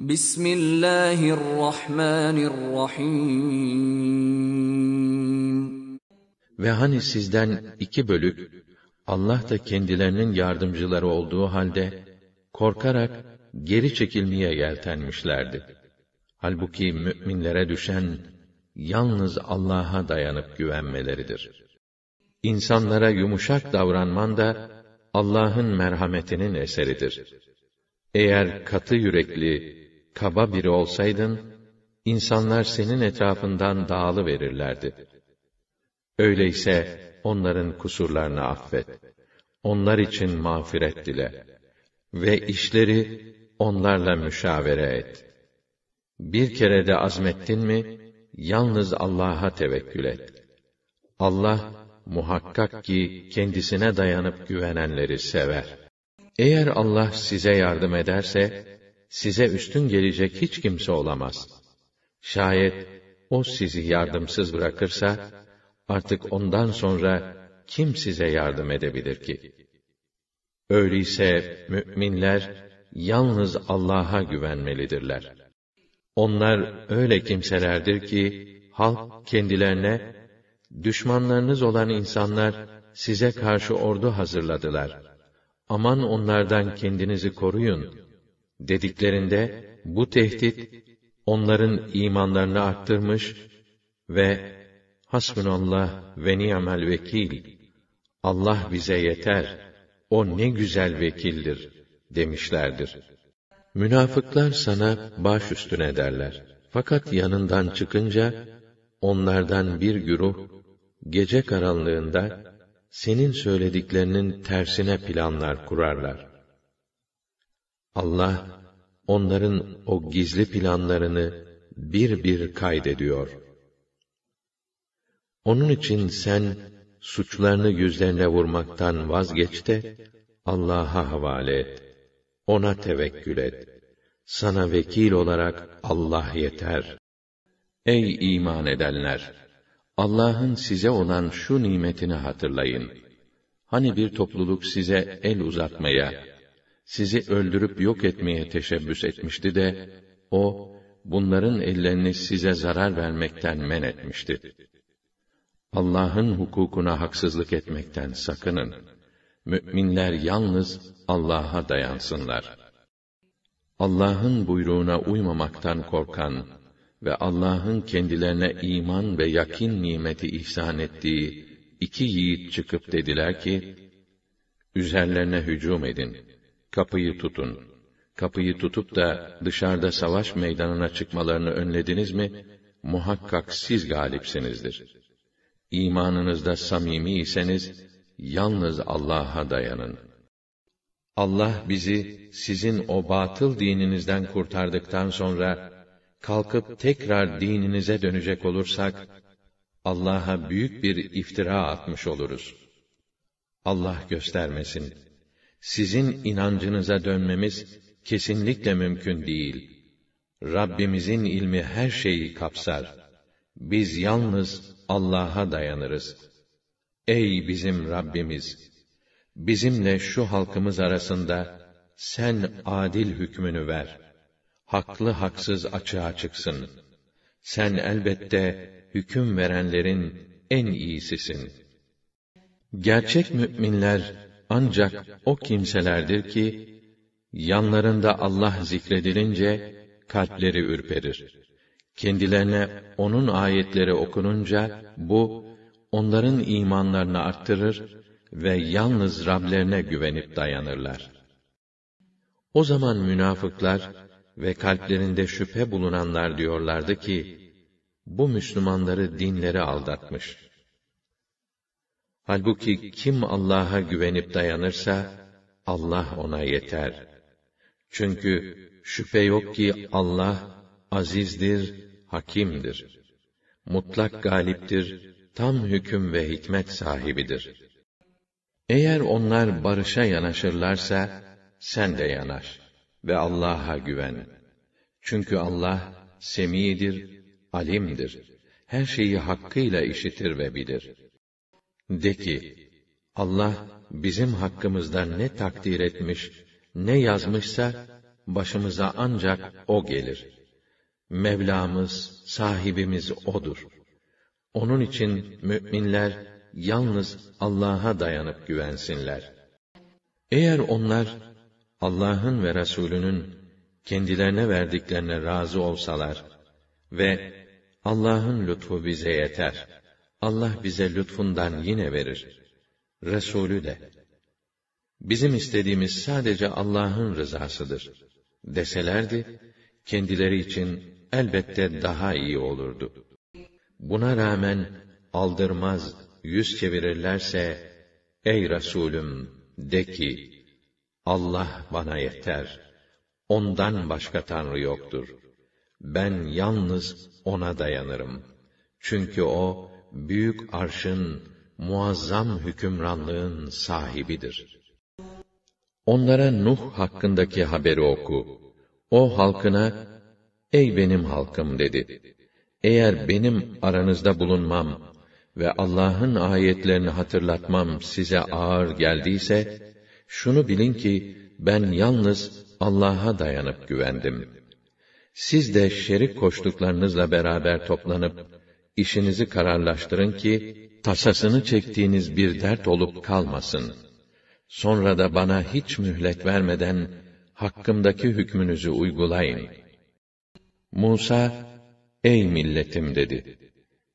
Bismillahirrahmanirrahim. Ve hani sizden iki bölük, Allah da kendilerinin yardımcıları olduğu halde, korkarak geri çekilmeye yeltenmişlerdi. Halbuki müminlere düşen, yalnız Allah'a dayanıp güvenmeleridir. İnsanlara yumuşak davranman da, Allah'ın merhametinin eseridir. Eğer katı yürekli, kaba biri olsaydın, insanlar senin etrafından dağılı verirlerdi. Öyleyse onların kusurlarını affet. Onlar için mağfiret dile ve işleri onlarla müşavere et. Bir kere de azmettin mi, yalnız Allah'a tevekkül et. Allah, muhakkak ki kendisine dayanıp güvenenleri sever. Eğer Allah size yardım ederse, size üstün gelecek hiç kimse olamaz. Şayet o sizi yardımsız bırakırsa, artık ondan sonra kim size yardım edebilir ki? Öyleyse müminler yalnız Allah'a güvenmelidirler. Onlar öyle kimselerdir ki halk kendilerine düşmanlarınız olan insanlar size karşı ordu hazırladılar. Aman onlardan kendinizi koruyun dediklerinde bu tehdit onların imanlarını arttırmış ve hasbunallah ve ni'mel vekil Allah bize yeter. O ne güzel vekildir demişlerdir. Münafıklar sana baş üstüne derler. Fakat yanından çıkınca onlardan bir güruh gece karanlığında senin söylediklerinin tersine planlar kurarlar. Allah onların o gizli planlarını bir bir kaydediyor. Onun için sen suçlarını yüzlerine vurmaktan vazgeç de Allah'a havale et. Ona tevekkül et. Sana vekil olarak Allah yeter. Ey iman edenler! Allah'ın size olan şu nimetini hatırlayın. Hani bir topluluk size el uzatmaya, sizi öldürüp yok etmeye teşebbüs etmişti de, o, bunların ellerini size zarar vermekten men etmişti. Allah'ın hukukuna haksızlık etmekten sakının. Mü'minler yalnız Allah'a dayansınlar. Allah'ın buyruğuna uymamaktan korkan ve Allah'ın kendilerine iman ve yakin nimeti ihsan ettiği iki yiğit çıkıp dediler ki, üzerlerine hücum edin.'' kapıyı tutun. Kapıyı tutup da dışarıda savaş meydanına çıkmalarını önlediniz mi, muhakkak siz galipsinizdir. İmanınızda samimi iseniz, yalnız Allah'a dayanın. Allah bizi sizin o batıl dininizden kurtardıktan sonra kalkıp tekrar dininize dönecek olursak Allah'a büyük bir iftira atmış oluruz. Allah göstermesin sizin inancınıza dönmemiz kesinlikle mümkün değil. Rabbimizin ilmi her şeyi kapsar. Biz yalnız Allah'a dayanırız. Ey bizim Rabbimiz! Bizimle şu halkımız arasında sen adil hükmünü ver. Haklı haksız açığa çıksın. Sen elbette hüküm verenlerin en iyisisin. Gerçek müminler ancak o kimselerdir ki yanlarında Allah zikredilince kalpleri ürperir. Kendilerine onun ayetleri okununca bu onların imanlarını arttırır ve yalnız Rablerine güvenip dayanırlar. O zaman münafıklar ve kalplerinde şüphe bulunanlar diyorlardı ki bu Müslümanları dinleri aldatmış. Halbuki kim Allah'a güvenip dayanırsa, Allah ona yeter. Çünkü şüphe yok ki Allah, azizdir, hakimdir. Mutlak galiptir, tam hüküm ve hikmet sahibidir. Eğer onlar barışa yanaşırlarsa, sen de yanaş ve Allah'a güven. Çünkü Allah, semidir, alimdir. Her şeyi hakkıyla işitir ve bilir.'' De ki, Allah bizim hakkımızda ne takdir etmiş, ne yazmışsa, başımıza ancak O gelir. Mevlamız, sahibimiz O'dur. Onun için müminler, yalnız Allah'a dayanıp güvensinler. Eğer onlar, Allah'ın ve Resulünün kendilerine verdiklerine razı olsalar ve Allah'ın lütfu bize yeter.'' Allah bize lütfundan yine verir. Resulü de. Bizim istediğimiz sadece Allah'ın rızasıdır. Deselerdi, kendileri için elbette daha iyi olurdu. Buna rağmen aldırmaz, yüz çevirirlerse, Ey Resulüm, de ki, Allah bana yeter. Ondan başka Tanrı yoktur. Ben yalnız O'na dayanırım. Çünkü O, büyük arşın, muazzam hükümranlığın sahibidir. Onlara Nuh hakkındaki haberi oku. O halkına, ey benim halkım dedi. Eğer benim aranızda bulunmam ve Allah'ın ayetlerini hatırlatmam size ağır geldiyse, şunu bilin ki, ben yalnız Allah'a dayanıp güvendim. Siz de şerik koştuklarınızla beraber toplanıp, işinizi kararlaştırın ki, tasasını çektiğiniz bir dert olup kalmasın. Sonra da bana hiç mühlet vermeden, hakkımdaki hükmünüzü uygulayın. Musa, ey milletim dedi.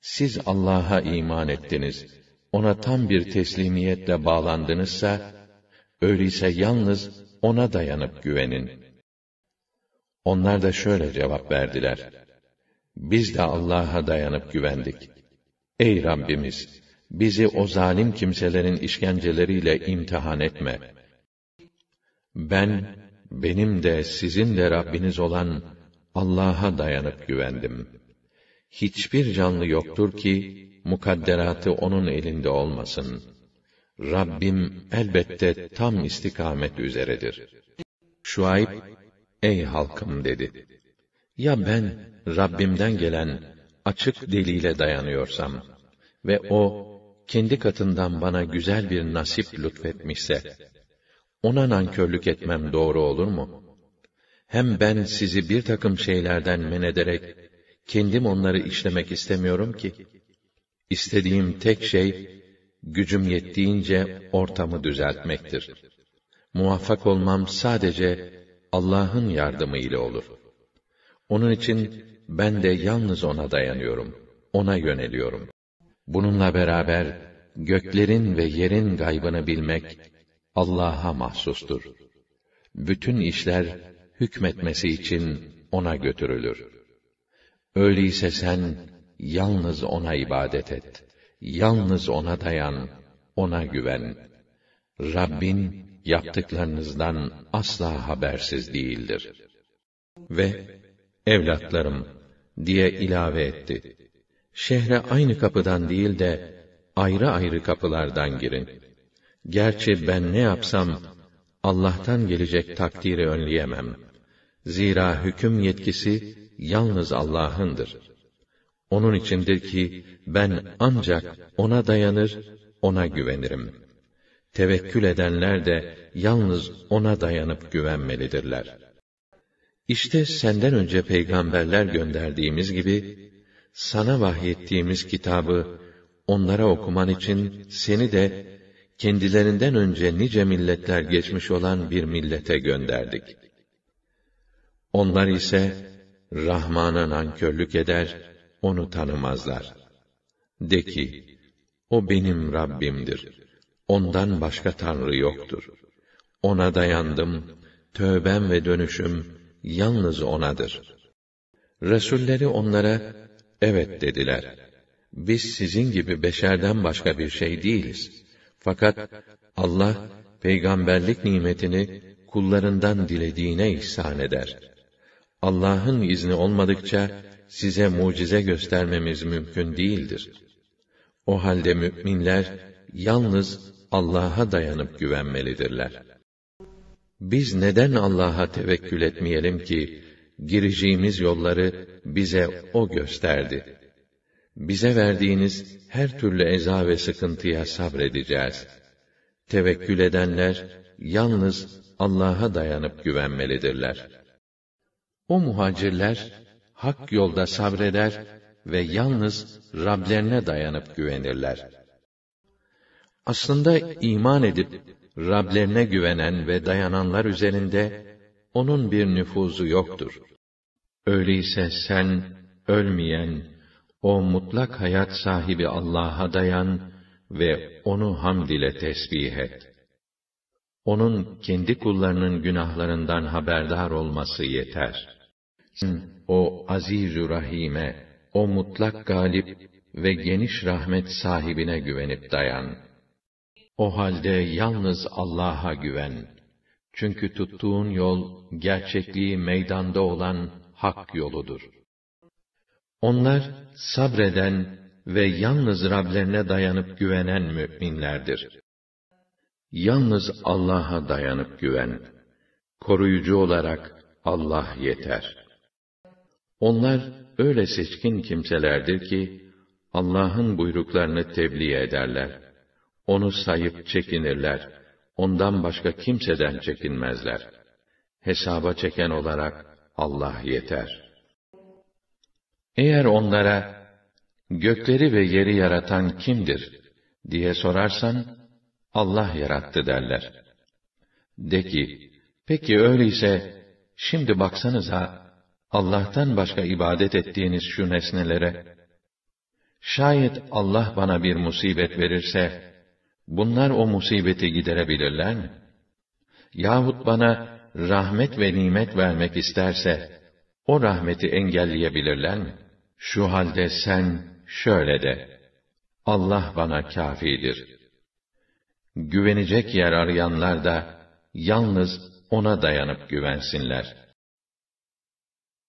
Siz Allah'a iman ettiniz. Ona tam bir teslimiyetle bağlandınızsa, öyleyse yalnız ona dayanıp güvenin. Onlar da şöyle cevap verdiler. Biz de Allah'a dayanıp güvendik. Ey Rabbimiz! Bizi o zalim kimselerin işkenceleriyle imtihan etme. Ben, benim de sizin de Rabbiniz olan Allah'a dayanıp güvendim. Hiçbir canlı yoktur ki, mukadderatı O'nun elinde olmasın. Rabbim elbette tam istikamet üzeredir. Şuayb, ey halkım dedi. Ya ben Rabbimden gelen açık deliyle dayanıyorsam ve o kendi katından bana güzel bir nasip lütfetmişse ona nankörlük etmem doğru olur mu? Hem ben sizi bir takım şeylerden men ederek kendim onları işlemek istemiyorum ki. İstediğim tek şey gücüm yettiğince ortamı düzeltmektir. Muvaffak olmam sadece Allah'ın yardımı ile olur.'' Onun için ben de yalnız ona dayanıyorum. Ona yöneliyorum. Bununla beraber göklerin ve yerin gaybını bilmek Allah'a mahsustur. Bütün işler hükmetmesi için ona götürülür. Öyleyse sen yalnız ona ibadet et. Yalnız ona dayan, ona güven. Rabbin yaptıklarınızdan asla habersiz değildir. Ve evlatlarım diye ilave etti. Şehre aynı kapıdan değil de ayrı ayrı kapılardan girin. Gerçi ben ne yapsam Allah'tan gelecek takdiri önleyemem. Zira hüküm yetkisi yalnız Allah'ındır. Onun içindir ki ben ancak ona dayanır, ona güvenirim. Tevekkül edenler de yalnız ona dayanıp güvenmelidirler.'' İşte senden önce peygamberler gönderdiğimiz gibi sana vahyettiğimiz kitabı onlara okuman için seni de kendilerinden önce nice milletler geçmiş olan bir millete gönderdik. Onlar ise Rahman'a nankörlük eder, onu tanımazlar. De ki, o benim Rabbimdir. Ondan başka tanrı yoktur. Ona dayandım, tövbem ve dönüşüm yalnız onadır. Resulleri onlara evet dediler. Biz sizin gibi beşerden başka bir şey değiliz. Fakat Allah peygamberlik nimetini kullarından dilediğine ihsan eder. Allah'ın izni olmadıkça size mucize göstermemiz mümkün değildir. O halde müminler yalnız Allah'a dayanıp güvenmelidirler. Biz neden Allah'a tevekkül etmeyelim ki gireceğimiz yolları bize o gösterdi. Bize verdiğiniz her türlü eza ve sıkıntıya sabredeceğiz. Tevekkül edenler yalnız Allah'a dayanıp güvenmelidirler. O muhacirler hak yolda sabreder ve yalnız Rablerine dayanıp güvenirler. Aslında iman edip Rablerine güvenen ve dayananlar üzerinde onun bir nüfuzu yoktur. Öyleyse sen ölmeyen o mutlak hayat sahibi Allah'a dayan ve onu hamd ile tesbih et. Onun kendi kullarının günahlarından haberdar olması yeter. Sen o azizü rahime, o mutlak galip ve geniş rahmet sahibine güvenip dayan.'' O halde yalnız Allah'a güven. Çünkü tuttuğun yol, gerçekliği meydanda olan hak yoludur. Onlar, sabreden ve yalnız Rablerine dayanıp güvenen müminlerdir. Yalnız Allah'a dayanıp güven. Koruyucu olarak Allah yeter. Onlar öyle seçkin kimselerdir ki Allah'ın buyruklarını tebliğ ederler onu sayıp çekinirler. Ondan başka kimseden çekinmezler. Hesaba çeken olarak Allah yeter. Eğer onlara gökleri ve yeri yaratan kimdir diye sorarsan Allah yarattı derler. De ki, peki öyleyse şimdi baksanıza Allah'tan başka ibadet ettiğiniz şu nesnelere. Şayet Allah bana bir musibet verirse, bunlar o musibeti giderebilirler mi? Yahut bana rahmet ve nimet vermek isterse, o rahmeti engelleyebilirler mi? Şu halde sen şöyle de, Allah bana kâfidir. Güvenecek yer arayanlar da, yalnız ona dayanıp güvensinler.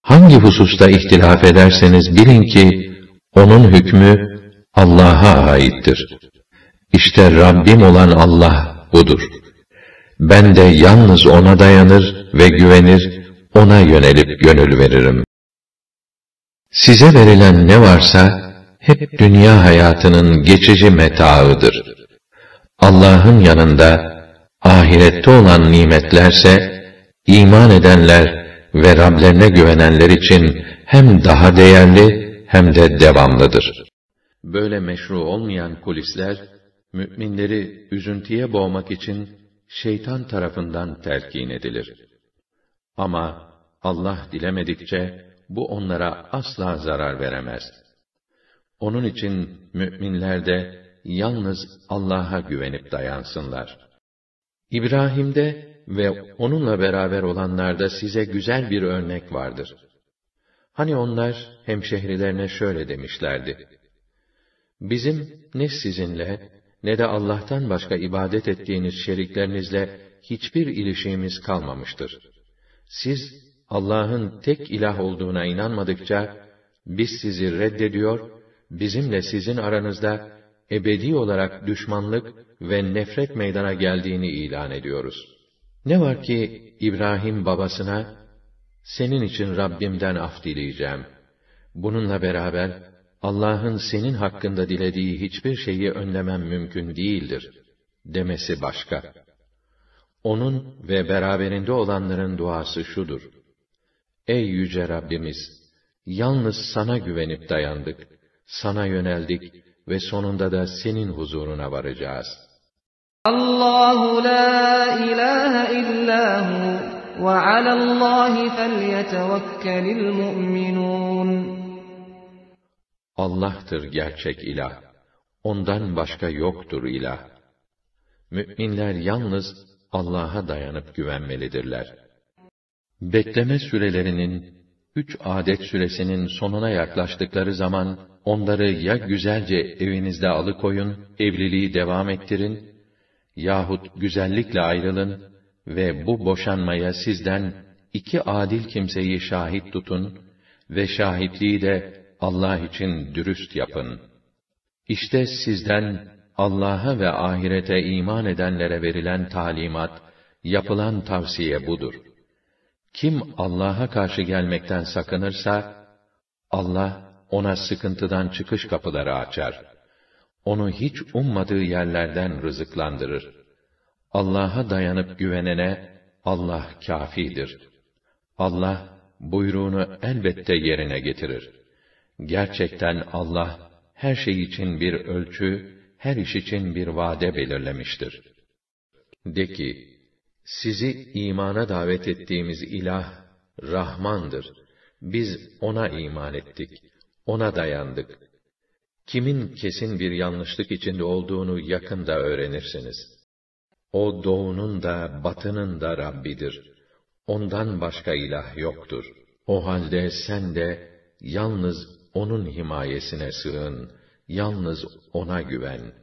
Hangi hususta ihtilaf ederseniz bilin ki, onun hükmü Allah'a aittir. İşte Rabbim olan Allah budur. Ben de yalnız O'na dayanır ve güvenir, O'na yönelip gönül veririm. Size verilen ne varsa, hep dünya hayatının geçici metaıdır. Allah'ın yanında, ahirette olan nimetlerse, iman edenler ve Rablerine güvenenler için hem daha değerli hem de devamlıdır. Böyle meşru olmayan kulisler, müminleri üzüntüye boğmak için şeytan tarafından telkin edilir. Ama Allah dilemedikçe bu onlara asla zarar veremez. Onun için müminler de yalnız Allah'a güvenip dayansınlar. İbrahim'de ve onunla beraber olanlarda size güzel bir örnek vardır. Hani onlar hemşehrilerine şöyle demişlerdi. Bizim ne sizinle ne de Allah'tan başka ibadet ettiğiniz şeriklerinizle hiçbir ilişiğimiz kalmamıştır. Siz Allah'ın tek ilah olduğuna inanmadıkça biz sizi reddediyor, bizimle sizin aranızda ebedi olarak düşmanlık ve nefret meydana geldiğini ilan ediyoruz. Ne var ki İbrahim babasına senin için Rabbimden af dileyeceğim. Bununla beraber Allah'ın senin hakkında dilediği hiçbir şeyi önlemem mümkün değildir demesi başka. Onun ve beraberinde olanların duası şudur. Ey yüce Rabbimiz! Yalnız sana güvenip dayandık, sana yöneldik ve sonunda da senin huzuruna varacağız. Allahu la ilahe illa hu ve alallahi felyetevekkelil mu'minun. Allah'tır gerçek ilah. Ondan başka yoktur ilah. Müminler yalnız Allah'a dayanıp güvenmelidirler. Bekleme sürelerinin üç adet süresinin sonuna yaklaştıkları zaman onları ya güzelce evinizde alıkoyun, evliliği devam ettirin yahut güzellikle ayrılın ve bu boşanmaya sizden iki adil kimseyi şahit tutun ve şahitliği de Allah için dürüst yapın. İşte sizden Allah'a ve ahirete iman edenlere verilen talimat, yapılan tavsiye budur. Kim Allah'a karşı gelmekten sakınırsa, Allah ona sıkıntıdan çıkış kapıları açar. Onu hiç ummadığı yerlerden rızıklandırır. Allah'a dayanıp güvenene Allah kâfidir. Allah buyruğunu elbette yerine getirir. Gerçekten Allah her şey için bir ölçü, her iş için bir vade belirlemiştir. De ki, sizi imana davet ettiğimiz ilah, Rahmandır. Biz ona iman ettik, ona dayandık. Kimin kesin bir yanlışlık içinde olduğunu yakında öğrenirsiniz. O doğunun da batının da Rabbidir. Ondan başka ilah yoktur. O halde sen de yalnız onun himayesine sığın, yalnız ona güven.''